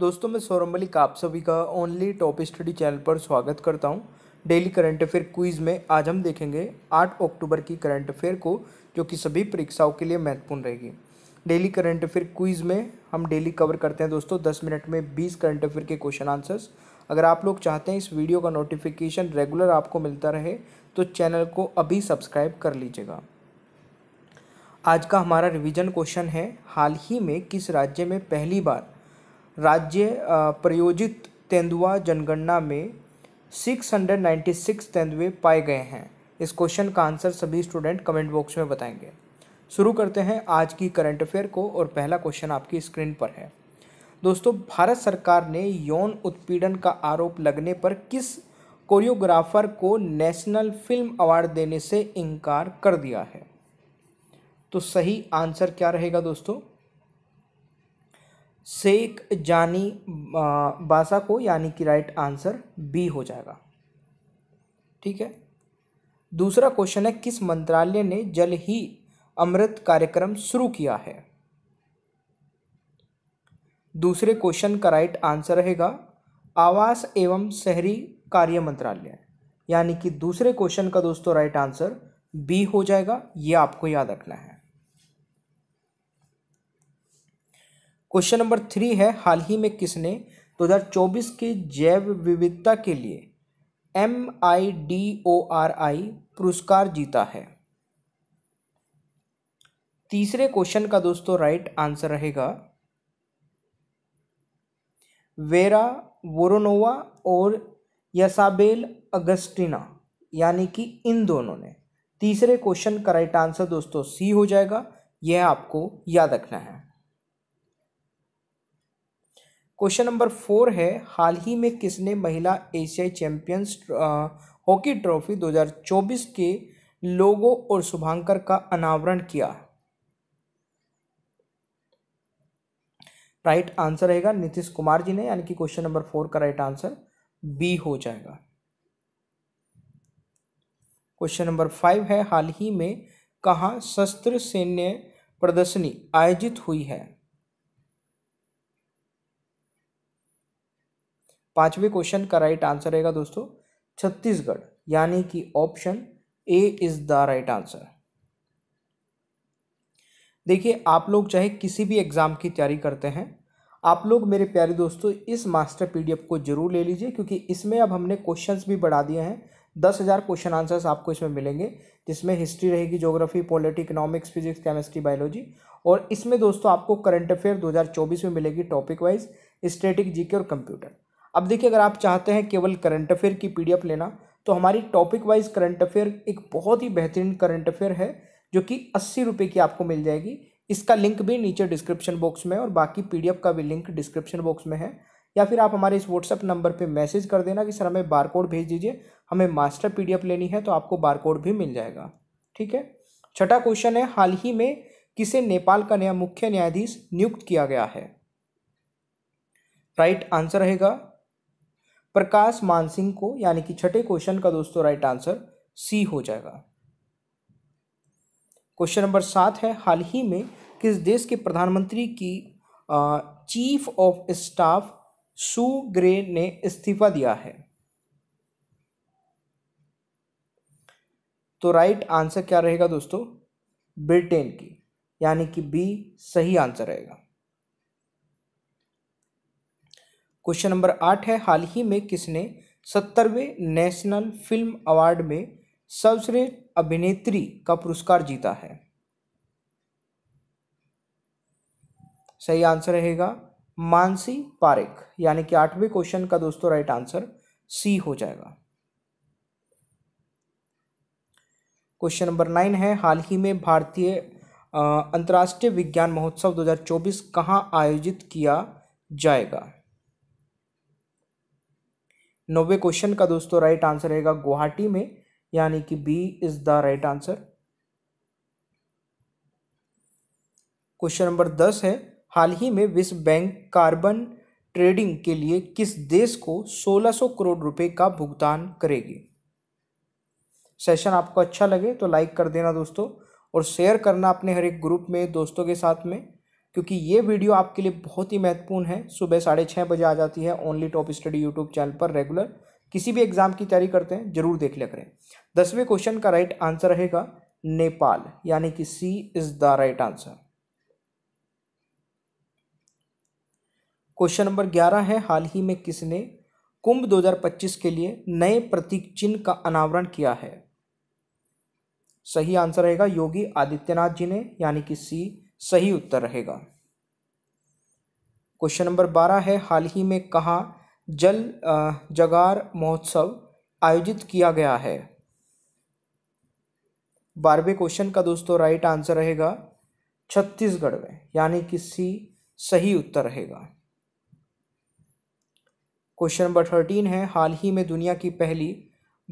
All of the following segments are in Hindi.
दोस्तों मैं सौरभ मलिक आप सभी का ओनली टॉप स्टडी चैनल पर स्वागत करता हूं डेली करंट अफेयर क्विज़ में आज हम देखेंगे 8 अक्टूबर की करंट अफेयर को जो कि सभी परीक्षाओं के लिए महत्वपूर्ण रहेगी डेली करंट अफेयर क्विज़ में हम डेली कवर करते हैं दोस्तों दस मिनट में बीस करंट अफेयर के क्वेश्चन आंसर्स अगर आप लोग चाहते हैं इस वीडियो का नोटिफिकेशन रेगुलर आपको मिलता रहे तो चैनल को अभी सब्सक्राइब कर लीजिएगा आज का हमारा रिवीजन क्वेश्चन है हाल ही में किस राज्य में पहली बार राज्य प्रायोजित तेंदुआ जनगणना में 696 तेंदुए पाए गए हैं इस क्वेश्चन का आंसर सभी स्टूडेंट कमेंट बॉक्स में बताएंगे शुरू करते हैं आज की करंट अफेयर को और पहला क्वेश्चन आपकी स्क्रीन पर है दोस्तों भारत सरकार ने यौन उत्पीड़न का आरोप लगने पर किस कोरियोग्राफर को नेशनल फिल्म अवार्ड देने से इनकार कर दिया है तो सही आंसर क्या रहेगा दोस्तों शेख जानी बासा को यानी कि राइट आंसर बी हो जाएगा ठीक है दूसरा क्वेश्चन है किस मंत्रालय ने जल ही अमृत कार्यक्रम शुरू किया है दूसरे क्वेश्चन का राइट आंसर रहेगा आवास एवं शहरी कार्य मंत्रालय यानी कि दूसरे क्वेश्चन का दोस्तों राइट आंसर बी हो जाएगा ये आपको याद रखना है क्वेश्चन नंबर थ्री है हाल ही में किसने 2024 की जैव विविधता के लिए M I D O R I पुरस्कार जीता है तीसरे क्वेश्चन का दोस्तों राइट आंसर रहेगा वेरा वोरोनोवा और यसाबेल अगस्टिना यानी कि इन दोनों ने तीसरे क्वेश्चन का राइट आंसर दोस्तों सी हो जाएगा यह आपको याद रखना है क्वेश्चन नंबर फोर है हाल ही में किसने महिला एशियाई चैंपियंस हॉकी ट्रॉफी 2024 के लोगो और शुभांकर का अनावरण किया राइट आंसर रहेगा नीतीश कुमार जी ने यानी कि क्वेश्चन नंबर फोर का राइट आंसर बी हो जाएगा क्वेश्चन नंबर फाइव है हाल ही में कहा शस्त्र सैन्य प्रदर्शनी आयोजित हुई है पांचवे क्वेश्चन का राइट आंसर रहेगा दोस्तों छत्तीसगढ़ यानी कि option A is the right answer देखिए आप लोग चाहे किसी भी एग्ज़ाम की तैयारी करते हैं आप लोग मेरे प्यारे दोस्तों इस मास्टर पीडीएफ को जरूर ले लीजिए क्योंकि इसमें अब हमने क्वेश्चंस भी बढ़ा दिए हैं दस हज़ार क्वेश्चन आंसर्स आपको इसमें मिलेंगे जिसमें हिस्ट्री रहेगी geography polity economics physics chemistry biology और इसमें दोस्तों आपको करंट अफेयर 2024 में मिलेगी टॉपिक वाइज स्टेटिक जीके और कंप्यूटर अब देखिए अगर आप चाहते हैं केवल करंट अफेयर की पी लेना तो हमारी टॉपिक वाइज करंट अफेयर एक बहुत ही बेहतरीन करंट अफेयर है जो कि अस्सी रुपये की आपको मिल जाएगी इसका लिंक भी नीचे डिस्क्रिप्शन बॉक्स में और बाकी पीडीएफ का भी लिंक डिस्क्रिप्शन बॉक्स में है या फिर आप हमारे इस व्हाट्सअप नंबर पे मैसेज कर देना कि सर हमें बारकोड भेज दीजिए हमें मास्टर पीडीएफ लेनी है तो आपको बारकोड भी मिल जाएगा ठीक है छठा क्वेश्चन है हाल ही में किसे नेपाल का नया मुख्य न्यायाधीश नियुक्त किया गया है राइट आंसर रहेगा प्रकाश मानसिंह को यानी कि छठे क्वेश्चन का दोस्तों राइट आंसर सी हो जाएगा क्वेश्चन नंबर सात है हाल ही में किस देश के प्रधानमंत्री की chief of staff Sue Gray ने इस्तीफा दिया है तो राइट आंसर क्या रहेगा दोस्तों ब्रिटेन की यानी कि बी सही आंसर रहेगा क्वेश्चन नंबर आठ है हाल ही में किसने सत्तरवें नेशनल फिल्म अवार्ड में सर्वश्रेष्ठ अभिनेत्री का पुरस्कार जीता है सही आंसर रहेगा मानसी पारेख यानी कि आठवें क्वेश्चन का दोस्तों राइट आंसर सी हो जाएगा क्वेश्चन नंबर नाइन है हाल ही में भारतीय अंतर्राष्ट्रीय विज्ञान महोत्सव 2024 कहाँ आयोजित किया जाएगा नब्बे क्वेश्चन का दोस्तों राइट आंसर रहेगा गुवाहाटी में यानी कि B is the right answer question number दस है हाल ही में विश्व बैंक कार्बन ट्रेडिंग के लिए किस देश को 1600 करोड़ रुपए का भुगतान करेगी सेशन आपको अच्छा लगे तो लाइक कर देना दोस्तों और शेयर करना अपने हर एक ग्रुप में दोस्तों के साथ में क्योंकि ये वीडियो आपके लिए बहुत ही महत्वपूर्ण है सुबह साढ़े छः बजे आ जाती है only top study YouTube channel पर रेगुलर किसी भी एग्ज़ाम की तैयारी करते हैं जरूर देख लिया करें दसवें क्वेश्चन का राइट आंसर रहेगा नेपाल यानी कि C is the right answer question number ग्यारह है हाल ही में किसने कुंभ 2025 के लिए नए प्रतीक चिन्ह का अनावरण किया है सही आंसर रहेगा योगी आदित्यनाथ जी ने यानी कि सी सही उत्तर रहेगा क्वेश्चन नंबर बारह है हाल ही में कहाँ जल जगार महोत्सव आयोजित किया गया है बारहवें क्वेश्चन का दोस्तों राइट आंसर रहेगा छत्तीसगढ़ में यानी कि सी सही उत्तर रहेगा क्वेश्चन नंबर थर्टीन है हाल ही में दुनिया की पहली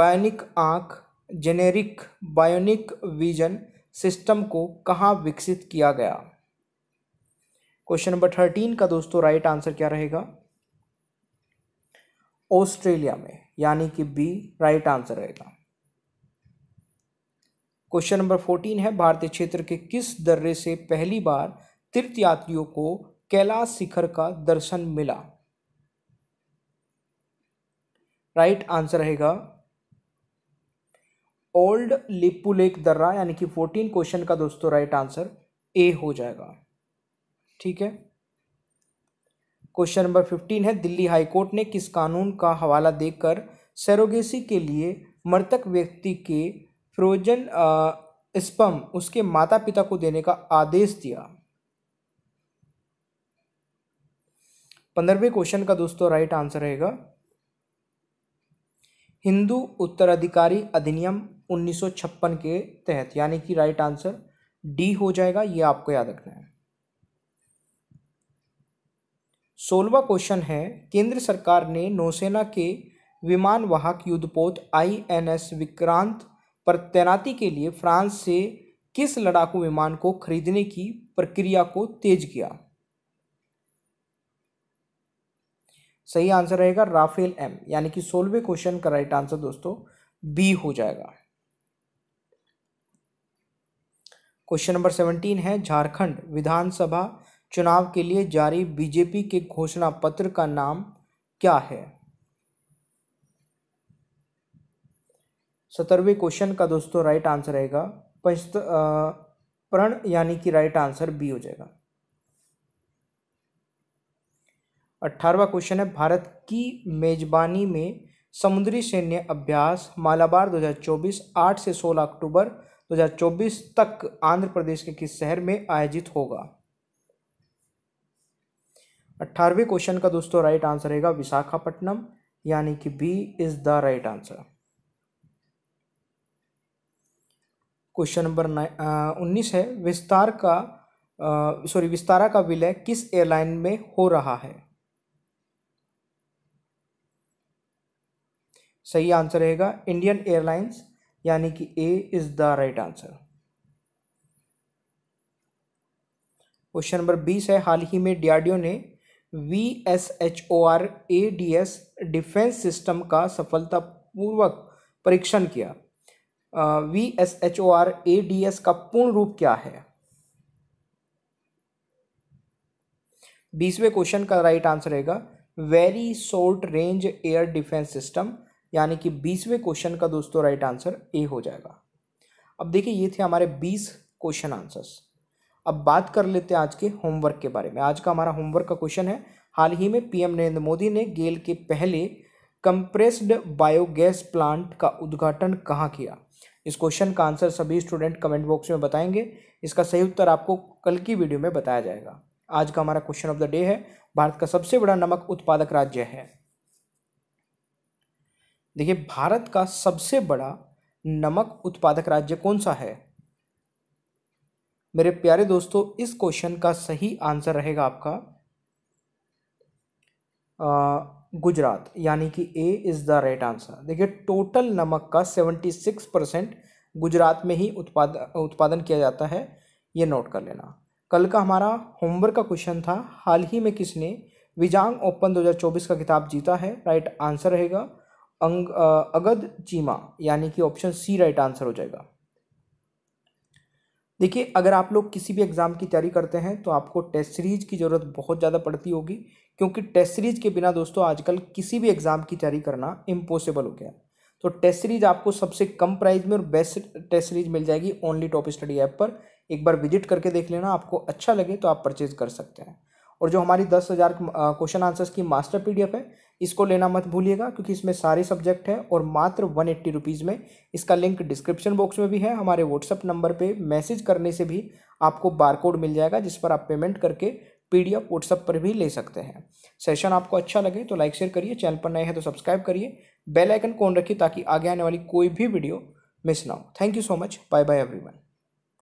बायोनिक आँख जेनेरिक बायोनिक विजन सिस्टम को कहाँ विकसित किया गया क्वेश्चन नंबर थर्टीन का दोस्तों राइट आंसर क्या रहेगा ऑस्ट्रेलिया में यानी कि बी राइट आंसर रहेगा क्वेश्चन नंबर फोर्टीन है भारतीय क्षेत्र के किस दर्रे से पहली बार तीर्थयात्रियों को कैलाश शिखर का दर्शन मिला राइट आंसर रहेगा ओल्ड लिपू लेक दर्रा यानी कि फोर्टीन क्वेश्चन का दोस्तों राइट आंसर ए हो जाएगा ठीक है क्वेश्चन नंबर फिफ्टीन है दिल्ली हाईकोर्ट ने किस कानून का हवाला देकर सेरोगेसी के लिए मृतक व्यक्ति के फ्रोजन स्पम उसके माता पिता को देने का आदेश दिया पंद्रहवें क्वेश्चन का दोस्तों राइट आंसर रहेगा हिंदू उत्तराधिकारी अधिनियम 1956 के तहत यानी कि राइट आंसर डी हो जाएगा ये आपको याद रखना है सोलवा क्वेश्चन है केंद्र सरकार ने नौसेना के विमान वाहक युद्धपोत आईएनएस विक्रांत पर तैनाती के लिए फ्रांस से किस लड़ाकू विमान को खरीदने की प्रक्रिया को तेज किया सही आंसर रहेगा राफेल एम यानी कि सोलवे क्वेश्चन का राइट आंसर दोस्तों बी हो जाएगा क्वेश्चन नंबर सेवनटीन है झारखंड विधानसभा चुनाव के लिए जारी बीजेपी के घोषणा पत्र का नाम क्या है सत्रहवें क्वेश्चन का दोस्तों राइट आंसर रहेगा पंचत प्रण यानी कि राइट आंसर बी हो जाएगा अठारवा क्वेश्चन है भारत की मेजबानी में समुद्री सैन्य अभ्यास मालाबार 2024 8 से 16 अक्टूबर 2024 तक आंध्र प्रदेश के किस शहर में आयोजित होगा अट्ठारहवें क्वेश्चन का दोस्तों राइट आंसर रहेगा विशाखापट्टनम यानी कि B is the right answer question number उन्नीस है विस्तार का सॉरी विस्तारा का विलय किस एयरलाइन में हो रहा है सही आंसर रहेगा इंडियन एयरलाइंस यानी कि A is the right answer question number बीस है हाल ही में डीआरडीओ ने V S H O R A D S defence system का सफलतापूर्वक परीक्षण किया V S H O R A D S का पूर्ण रूप क्या है बीसवें क्वेश्चन का राइट आंसर रहेगा very short range air defence system यानी कि बीसवें क्वेश्चन का दोस्तों राइट आंसर ए हो जाएगा अब देखिए ये थे हमारे बीस क्वेश्चन आंसर्स अब बात कर लेते हैं आज के होमवर्क के बारे में आज का हमारा होमवर्क का क्वेश्चन है हाल ही में पीएम नरेंद्र मोदी ने गेल के पहले कंप्रेस्ड बायोगैस प्लांट का उद्घाटन कहाँ किया इस क्वेश्चन का आंसर सभी स्टूडेंट कमेंट बॉक्स में बताएंगे इसका सही उत्तर आपको कल की वीडियो में बताया जाएगा आज का हमारा क्वेश्चन ऑफ द डे है भारत का सबसे बड़ा नमक उत्पादक राज्य है देखिए भारत का सबसे बड़ा नमक उत्पादक राज्य कौन सा है मेरे प्यारे दोस्तों इस क्वेश्चन का सही आंसर रहेगा आपका गुजरात यानी कि A is the right answer देखिए टोटल नमक का सेवेंटी सिक्स परसेंट गुजरात में ही उत्पाद उत्पादन किया जाता है ये नोट कर लेना कल का हमारा होमवर्क का क्वेश्चन था हाल ही में किसने विजांग ओपन 2024 का खिताब जीता है राइट आंसर रहेगा अंग अगद चीमा यानी कि ऑप्शन सी राइट आंसर हो जाएगा देखिए अगर आप लोग किसी भी एग्ज़ाम की तैयारी करते हैं तो आपको टेस्ट सीरीज की ज़रूरत बहुत ज़्यादा पड़ती होगी क्योंकि टेस्ट सीरीज के बिना दोस्तों आजकल किसी भी एग्ज़ाम की तैयारी करना इम्पॉसिबल हो गया है तो टेस्ट सीरीज आपको सबसे कम प्राइस में और बेस्ट टेस्ट सीरीज मिल जाएगी ओनली टॉप स्टडी ऐप पर एक बार विजिट करके देख लेना आपको अच्छा लगे तो आप परचेज़ कर सकते हैं और जो हमारी दस हज़ार क्वेश्चन आंसर्स की मास्टर पीडीएफ है इसको लेना मत भूलिएगा क्योंकि इसमें सारे सब्जेक्ट हैं और मात्र वन एट्टी रुपीज़ में इसका लिंक डिस्क्रिप्शन बॉक्स में भी है हमारे व्हाट्सअप नंबर पे मैसेज करने से भी आपको बारकोड मिल जाएगा जिस पर आप पेमेंट करके पीडीएफ व्हाट्सअप पर भी ले सकते हैं सेशन आपको अच्छा लगे तो लाइक शेयर करिए चैनल पर नए हैं तो सब्सक्राइब करिए बेलाइकन कौन रखिए ताकि आगे आने वाली कोई भी वीडियो मिस ना हो thank you so much bye bye every